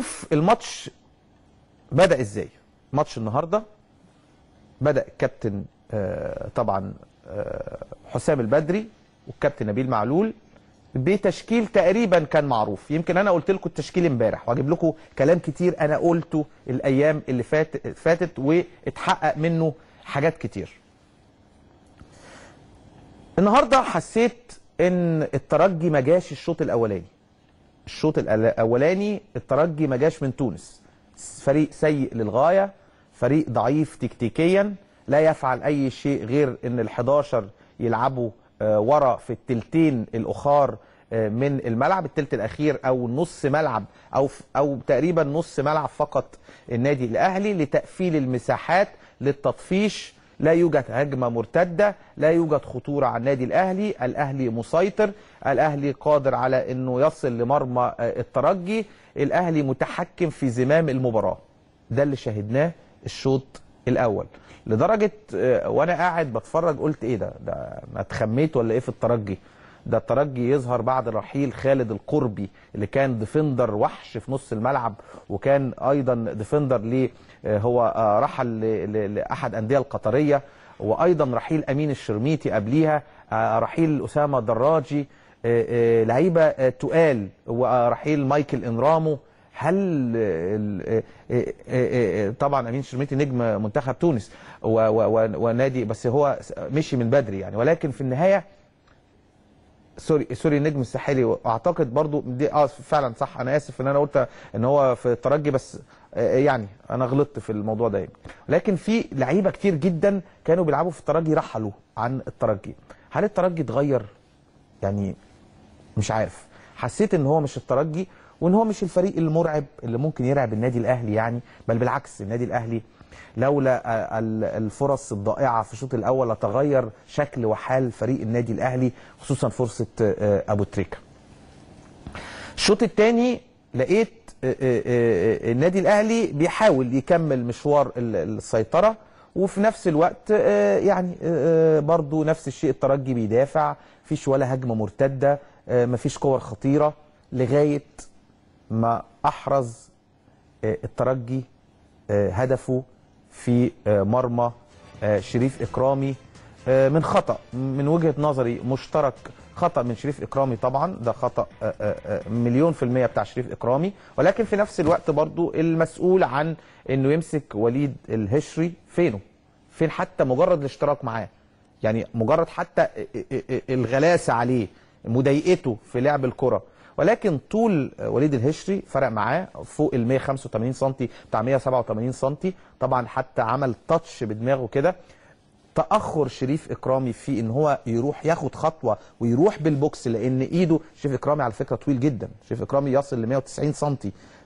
شوف الماتش بدأ ازاي ماتش النهارده بدأ الكابتن آه، طبعا آه، حسام البدري والكابتن نبيل معلول بتشكيل تقريبا كان معروف يمكن انا قلت لكم التشكيل امبارح واجيب لكم كلام كتير انا قلته الايام اللي فاتت فاتت واتحقق منه حاجات كتير النهارده حسيت ان الترجي ما جاش الشوط الاولاني الشوط الاولاني الترجي ما جاش من تونس فريق سيء للغايه فريق ضعيف تكتيكيا لا يفعل اي شيء غير ان ال11 يلعبوا آه، ورا في التلتين الاخار آه، من الملعب التلت الاخير او نص ملعب او او تقريبا نص ملعب فقط النادي الاهلي لتقفيل المساحات للتطفيش لا يوجد هجمة مرتدة لا يوجد خطورة على النادي الأهلي الأهلي مسيطر الأهلي قادر على أنه يصل لمرمى آه، الترجي الأهلي متحكم في زمام المباراة ده اللي شاهدناه الشوط الأول لدرجة آه، وأنا قاعد بتفرج قلت إيه ده ده ما اتخميت ولا إيه في الترجي ده الترجي يظهر بعد رحيل خالد القربي اللي كان ديفندر وحش في نص الملعب وكان ايضا ديفندر ليه آه، هو آه، رحل لاحد انديه القطريه وايضا رحيل امين الشرميتي قبليها آه، رحيل اسامه دراجي لعيبه تقال ورحيل مايكل انرامو هل طبعا امين شرميتي نجم منتخب تونس ونادي بس هو مشي من بدري يعني ولكن في النهايه سوري سوري النجم الساحلي واعتقد برضو دي اه فعلا صح انا اسف ان انا قلت ان هو في الترجي بس آه، آه، يعني انا غلطت في الموضوع ده يعني لكن في لعيبه كتير جدا كانوا بيلعبوا في الترجي رحلوا عن الترجي هل الترجي اتغير يعني مش عارف حسيت ان هو مش الترجي وان هو مش الفريق المرعب اللي ممكن يرعب النادي الاهلي يعني بل بالعكس النادي الاهلي لولا الفرص الضائعة في الشوط الأول لتغير شكل وحال فريق النادي الأهلي خصوصا فرصة أبو تريكة الشوط الثاني لقيت النادي الأهلي بيحاول يكمل مشوار السيطرة وفي نفس الوقت يعني برضو نفس الشيء الترجي بيدافع فيش ولا هجمة مرتدة مفيش كور خطيرة لغاية ما أحرز الترجي هدفه في آه، مرمى آه، شريف إكرامي آه، من خطأ من وجهة نظري مشترك خطأ من شريف إكرامي طبعا ده خطأ مليون في المية بتاع شريف إكرامي ولكن في نفس الوقت برضو المسؤول عن أنه يمسك وليد الهشري فينه فين حتى مجرد الاشتراك معاه يعني مجرد حتى الغلاسة عليه مضايقته في لعب الكرة ولكن طول وليد الهشري فرق معاه فوق ال 185 سم بتاع 187 سم طبعا حتى عمل تاتش بدماغه كده تاخر شريف اكرامي في ان هو يروح ياخد خطوه ويروح بالبوكس لان ايده شريف اكرامي على فكره طويل جدا شريف اكرامي يصل ل 190 سم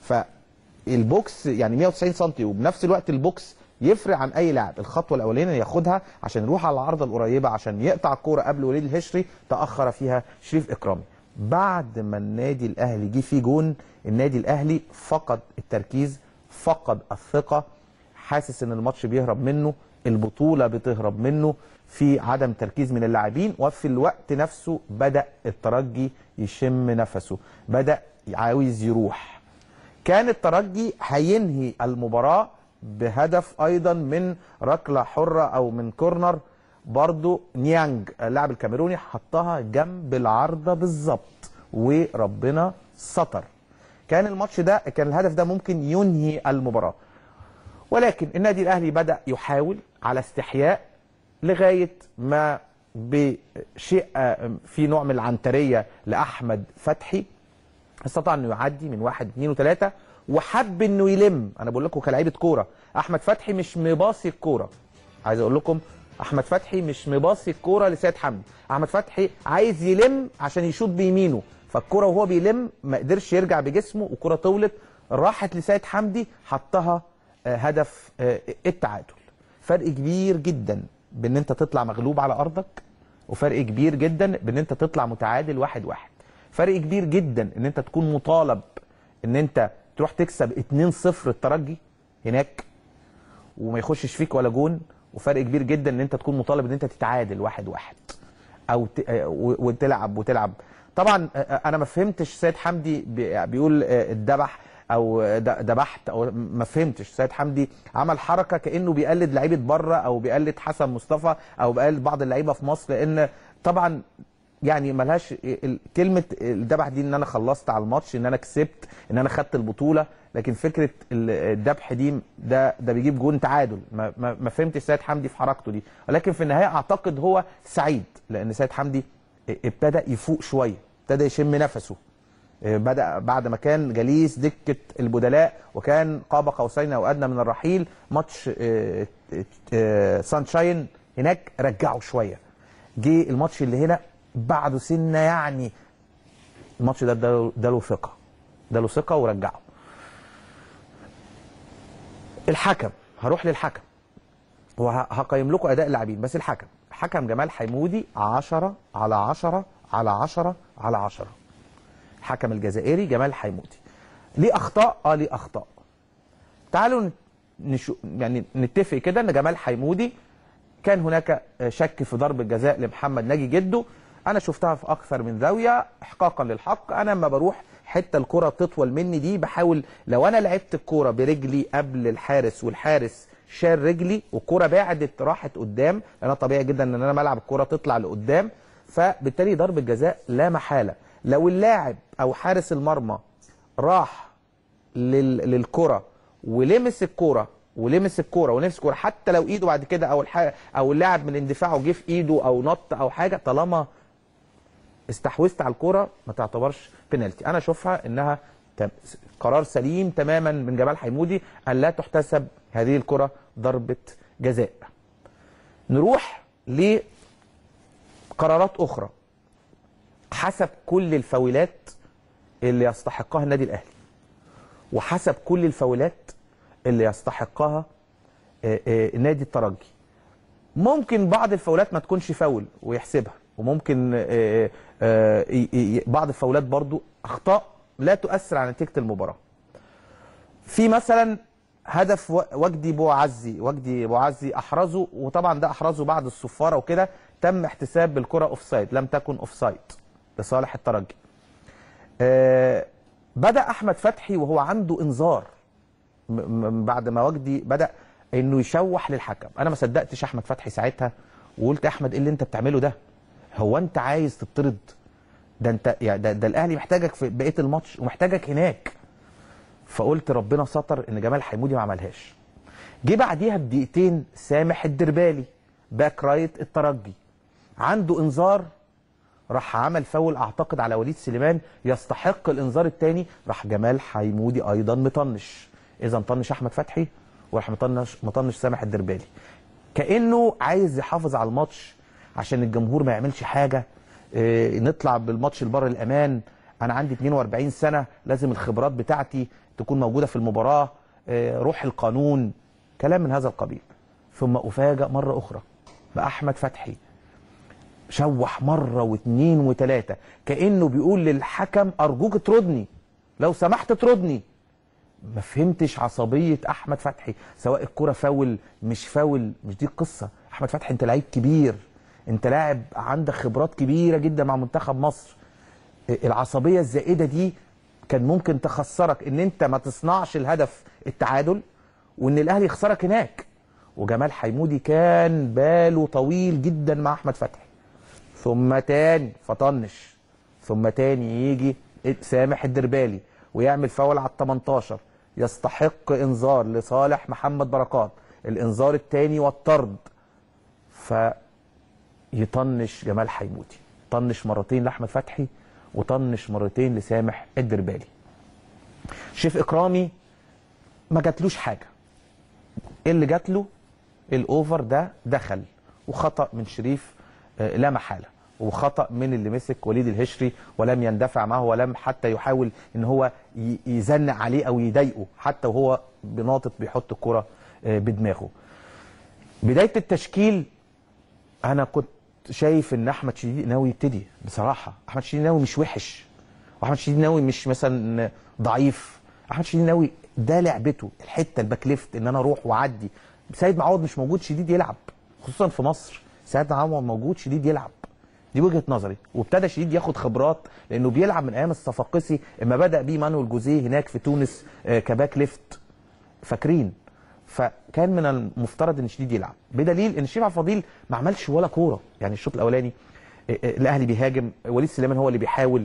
فالبوكس يعني 190 سم وبنفس الوقت البوكس يفرق عن اي لاعب الخطوه الاولانيه ياخدها عشان يروح على العارضه القريبه عشان يقطع الكوره قبل وليد الهشري تاخر فيها شريف اكرامي بعد ما النادي الاهلي جه فيه جون النادي الاهلي فقد التركيز فقد الثقه حاسس ان الماتش بيهرب منه البطوله بتهرب منه في عدم تركيز من اللاعبين وفي الوقت نفسه بدا الترجي يشم نفسه بدا عاوز يروح كان الترجي هينهي المباراه بهدف ايضا من ركله حره او من كورنر برضو نيانج اللاعب الكاميروني حطها جنب العارضه بالظبط وربنا ستر كان الماتش ده كان الهدف ده ممكن ينهي المباراه ولكن النادي الاهلي بدا يحاول على استحياء لغايه ما بشيء في نوع من العنتريه لاحمد فتحي استطاع انه يعدي من واحد اثنين وثلاثه وحب انه يلم انا بقول لكم كلاعيبه كوره احمد فتحي مش مباصي الكوره عايز اقول لكم احمد فتحي مش مباصي الكوره لسيد حمدي احمد فتحي عايز يلم عشان يشوط بيمينه فالكوره وهو بيلم ما قدرش يرجع بجسمه والكوره طولت راحت لسيد حمدي حطها آه، هدف آه، التعادل فرق كبير جدا بان انت تطلع مغلوب على ارضك وفرق كبير جدا بان انت تطلع متعادل واحد واحد فرق كبير جدا ان انت تكون مطالب ان انت تروح تكسب 2-0 الترجي هناك وما يخشش فيك ولا جون وفرق كبير جدا ان انت تكون مطالب ان انت تتعادل واحد واحد او ت... آه، وتلعب وتلعب طبعا آه، آه، انا ما فهمتش سيد حمدي بيقول الدبح او دبحت او ما فهمتش سيد حمدي عمل حركه كانه بيقلد لعيبه بره او بيقلد حسن مصطفى او بيقلد بعض اللعيبه في مصر لان طبعا يعني ملهاش كلمه الدبح دي ان انا خلصت على الماتش ان انا كسبت ان انا خدت البطوله لكن فكره الدبح دي ده ده بيجيب جون تعادل ما, ما فهمتش سيد حمدي في حركته دي ولكن في النهايه اعتقد هو سعيد لان سيد حمدي ابتدى يفوق شويه ابتدى يشم نفسه آه، بدا بعد ما كان جليس دكه البدلاء وكان قاب قوسين او ادنى من الرحيل ماتش آه، آه، سانشاين هناك رجعه شويه جه الماتش اللي هنا بعده سنه يعني الماتش ده ده له ثقه ده له ثقه ورجعه الحكم هروح للحكم وهقيم لكم اداء اللاعبين بس الحكم حكم جمال حمودي 10 على 10 على 10 على 10 الحكم الجزائري جمال حمودي ليه اخطاء اه ليه اخطاء تعالوا نشو يعني نتفق كده ان جمال حمودي كان هناك آه، شك في ضرب الجزاء لمحمد ناجي جده انا شفتها في اكثر من زاويه احقاقا للحق انا لما بروح حته الكره تطول مني دي بحاول لو انا لعبت الكوره برجلي قبل الحارس والحارس شال رجلي والكوره بعدت راحت قدام انا طبيعي جدا ان انا ملعب الكوره تطلع لقدام فبالتالي ضربه جزاء لا محاله لو اللاعب او حارس المرمى راح لل... للكره ولمس الكوره ولمس الكوره ولمس الكوره حتى لو ايده بعد كده او الح... او اللاعب من اندفاعه جه في ايده او نط او حاجه طالما استحوذت على الكوره ما تعتبرش بينالتي انا اشوفها انها قرار سليم تماما من جمال حيمودي ان لا تحتسب هذه الكره ضربه جزاء نروح لقرارات اخرى حسب كل الفاولات اللي يستحقها النادي الاهلي وحسب كل الفاولات اللي يستحقها آه، آه، نادي الترجي ممكن بعض الفاولات ما تكونش فاول ويحسبها وممكن آه، آه، آه، بعض الفاولات برضو اخطاء لا تؤثر على نتيجه المباراه في مثلا هدف وجدي بوعزي وجدي بوعزي احرزه وطبعا ده احرزه بعد الصفاره وكده تم احتساب بالكره اوف سايد لم تكن اوف سايد لصالح الترجي بدا احمد فتحي وهو عنده انذار بعد ما وجدي بدا انه يشوح للحكم انا ما صدقتش احمد فتحي ساعتها وقلت احمد ايه اللي انت بتعمله ده هو انت عايز تطرد ده انت يعني ده, ده الاهلي محتاجك في بقيه الماتش ومحتاجك هناك فقلت ربنا ستر ان جمال حمودي ما عملهاش جه بعديها بدقيقتين سامح الدربالي باك رايت الترجي عنده انذار راح عمل فاول اعتقد على وليد سليمان يستحق الانذار الثاني راح جمال حيمودي ايضا مطنش اذا مطنش احمد فتحي وراح مطنش مطنش سامح الدربالي كانه عايز يحافظ على الماتش عشان الجمهور ما يعملش حاجه آه، نطلع بالماتش لبر الامان انا عندي 42 سنه لازم الخبرات بتاعتي تكون موجوده في المباراه آه، روح القانون كلام من هذا القبيل ثم افاجئ مره اخرى باحمد فتحي شوح مره واثنين وثلاثه كانه بيقول للحكم ارجوك اطردني لو سمحت اطردني ما فهمتش عصبيه احمد فتحي سواء الكره فاول مش فاول مش دي القصه احمد فتحي انت لعيب كبير انت لاعب عندك خبرات كبيره جدا مع منتخب مصر إيه، العصبيه الزائده دي كان ممكن تخسرك ان انت ما تصنعش الهدف التعادل وان الاهلي يخسرك هناك وجمال حيمودي كان باله طويل جدا مع احمد فتحي ثم تاني فطنش ثم تاني يجي سامح الدربالي ويعمل فاول على ال 18 يستحق انذار لصالح محمد بركات الانذار الثاني والطرد ف يطنش جمال حيموتي طنش مرتين لاحمد فتحي وطنش مرتين لسامح الدربالي شيف اكرامي ما جاتلوش حاجه ايه اللي جات له الاوفر ده دخل وخطا من شريف آه، لا محاله وخطا من اللي مسك وليد الهشري ولم يندفع معه ولم حتى يحاول ان هو يزنق عليه او يضايقه حتى وهو بناطط بيحط الكره آه، بدماغه بدايه التشكيل انا كنت شايف ان احمد شديد ناوي يبتدي بصراحه احمد شديد ناوي مش وحش واحمد شديد ناوي مش مثلا ضعيف احمد شديد ناوي ده لعبته الحته الباك ليفت ان انا اروح واعدي سيد معوض مش موجود شديد يلعب خصوصا في مصر سيد معوض موجود شديد يلعب دي وجهه نظري وابتدى شديد ياخد خبرات لانه بيلعب من ايام الصفاقسي اما بدا بيه مانويل جوزيه هناك في تونس آه، كباك ليفت فاكرين فكان من المفترض ان شديد يلعب بدليل ان شريف عبد الفضيل ما عملش ولا كوره يعني الشوط الاولاني آه، آه، الاهلي بيهاجم وليد سليمان هو اللي بيحاول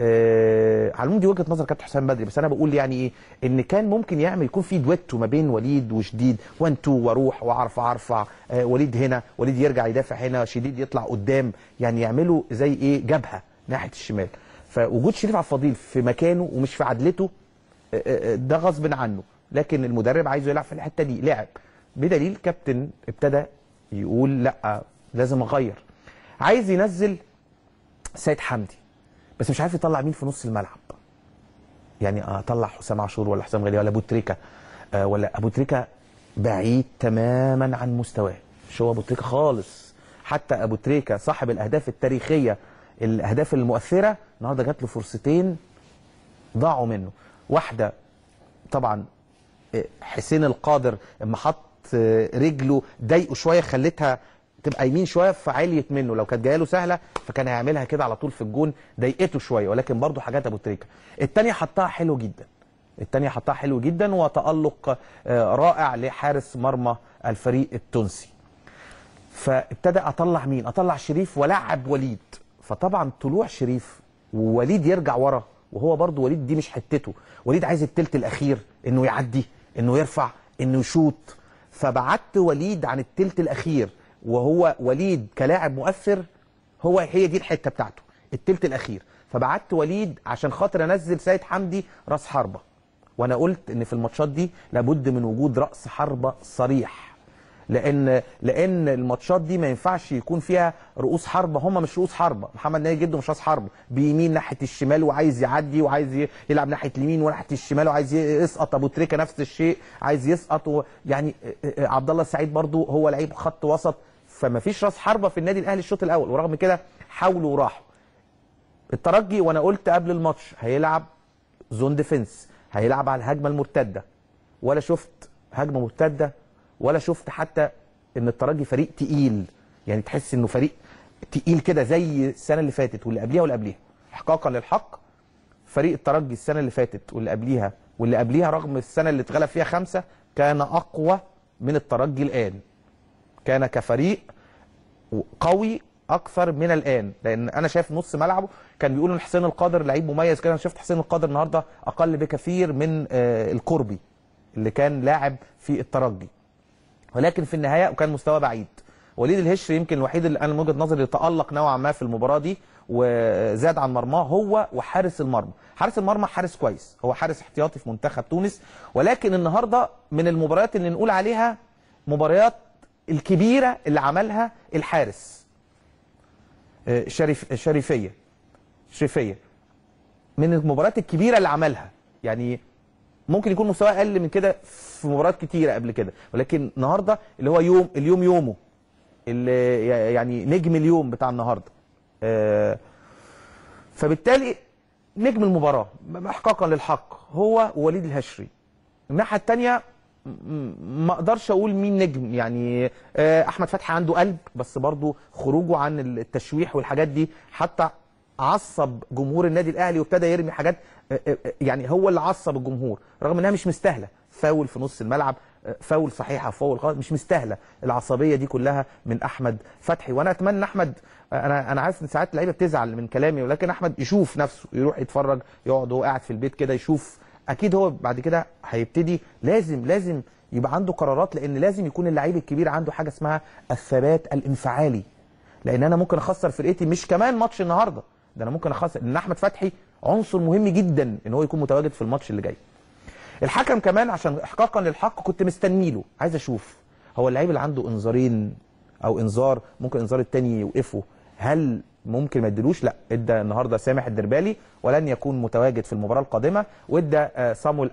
آه على العموم دي وجهه نظر كابتن حسام بدري بس انا بقول يعني ايه ان كان ممكن يعمل يكون في دويتو ما بين وليد وشديد وان تو واروح واعرف ارفع آه وليد هنا وليد يرجع يدافع هنا شديد يطلع قدام يعني يعملوا زي ايه جبهه ناحيه الشمال فوجود شريف عبد الفضيل في مكانه ومش في عدلته آه آه, آه، ده غصب عنه لكن المدرب عايزه يلعب في الحته دي لعب بدليل كابتن ابتدى يقول لا لازم اغير عايز ينزل سيد حمدي بس مش عارف يطلع مين في نص الملعب يعني اطلع حسام عاشور ولا حسام غالي ولا ابو تريكه آه، ولا ابو تريكه بعيد تماما عن مستواه مش هو ابو تريكه خالص حتى ابو تريكه صاحب الاهداف التاريخيه الاهداف المؤثره النهارده جات له فرصتين ضاعوا منه واحده طبعا حسين القادر اما حط رجله ضايقه شويه خلتها تبقى يمين شويه فعليت منه لو كانت جايه له سهله فكان هيعملها كده على طول في الجون ضايقته شويه ولكن برضه حاجات ابو تريكه الثانيه حطها حلو جدا الثانيه حطها حلو جدا وتالق آه، رائع لحارس مرمى الفريق التونسي فابتدى اطلع مين اطلع شريف ولعب وليد فطبعا طلوع شريف ووليد يرجع ورا وهو برضه وليد دي مش حتته وليد عايز التلت الاخير انه يعدي انه يرفع انه يشوط فبعدت وليد عن التلت الاخير وهو وليد كلاعب مؤثر هو هي دي الحته بتاعته التلت الاخير فبعدت وليد عشان خاطر انزل سيد حمدي راس حربه وانا قلت ان في الماتشات دي لابد من وجود راس حربه صريح لان لان الماتشات دي ما ينفعش يكون فيها رؤوس حربه هم مش رؤوس حربه محمد ناجي جده مش راس حربه بيمين ناحيه الشمال وعايز يعدي وعايز يلعب ناحيه اليمين وناحيه الشمال وعايز يسقط ابو تريكه نفس الشيء عايز يسقط يعني آه، آه، آه، عبد الله السعيد برده هو لعيب خط وسط فما فيش راس حربه في النادي الاهلي الشوط الاول ورغم كده حاولوا وراحوا الترجي وانا قلت قبل الماتش هيلعب زون ديفنس هيلعب على الهجمه المرتده ولا شفت هجمه مرتده ولا شفت حتى ان الترجي فريق تقيل يعني تحس انه فريق تقيل كده زي السنه اللي فاتت واللي قبليها واللي قبليها احقاقا للحق فريق الترجي السنه اللي فاتت واللي قبليها واللي قبليها رغم السنه اللي اتغلب فيها خمسه كان اقوى من الترجي الان كان كفريق قوي اكثر من الان لان انا شايف نص ملعبه كان بيقول ان حسين القادر لعيب مميز كده انا شفت حسين القادر النهارده اقل بكثير من آه، الكربي اللي كان لاعب في الترجي ولكن في النهايه وكان مستوى بعيد وليد الهشري يمكن الوحيد اللي انا من وجهه نظري تالق نوعا ما في المباراه دي وزاد عن مرماه هو وحارس المرمى حارس المرمى حارس كويس هو حارس احتياطي في منتخب تونس ولكن النهارده من المباريات اللي نقول عليها مباريات الكبيره اللي عملها الحارس آه، شريف آه، شريفيه شريفيه من المباريات الكبيره اللي عملها يعني ممكن يكون مستواه اقل من كده في مباريات كتيره قبل كده ولكن النهارده اللي هو يوم اليوم يومه اللي يعني نجم اليوم بتاع النهارده آه، فبالتالي نجم المباراه احقاقا للحق هو وليد الهشري الناحيه الثانيه ما اقدرش اقول مين نجم يعني آه، احمد فتحي عنده قلب بس برضه خروجه عن التشويح والحاجات دي حتى عصب جمهور النادي الاهلي وابتدى يرمي حاجات آه، آه، آه، يعني هو اللي عصب الجمهور رغم انها مش مستاهله فاول في نص الملعب فاول صحيحه فاول غلط مش مستاهله العصبيه دي كلها من احمد فتحي وانا اتمنى احمد انا انا عارف ان ساعات اللعيبه بتزعل من كلامي ولكن احمد يشوف نفسه يروح يتفرج يقعد هو قاعد في البيت كده يشوف اكيد هو بعد كده هيبتدي لازم لازم يبقى عنده قرارات لان لازم يكون اللعيب الكبير عنده حاجه اسمها الثبات الانفعالي لان انا ممكن اخسر فرقتي مش كمان ماتش النهارده ده انا ممكن اخسر لان احمد فتحي عنصر مهم جدا ان هو يكون متواجد في الماتش اللي جاي الحكم كمان عشان احقاقا للحق كنت مستني له عايز اشوف هو اللعيب اللي عنده انذارين او انذار ممكن انذار التاني يوقفه هل ممكن ما يديلوش لا ادى النهارده سامح الدربالي ولن يكون متواجد في المباراه القادمه وادى آه، صامول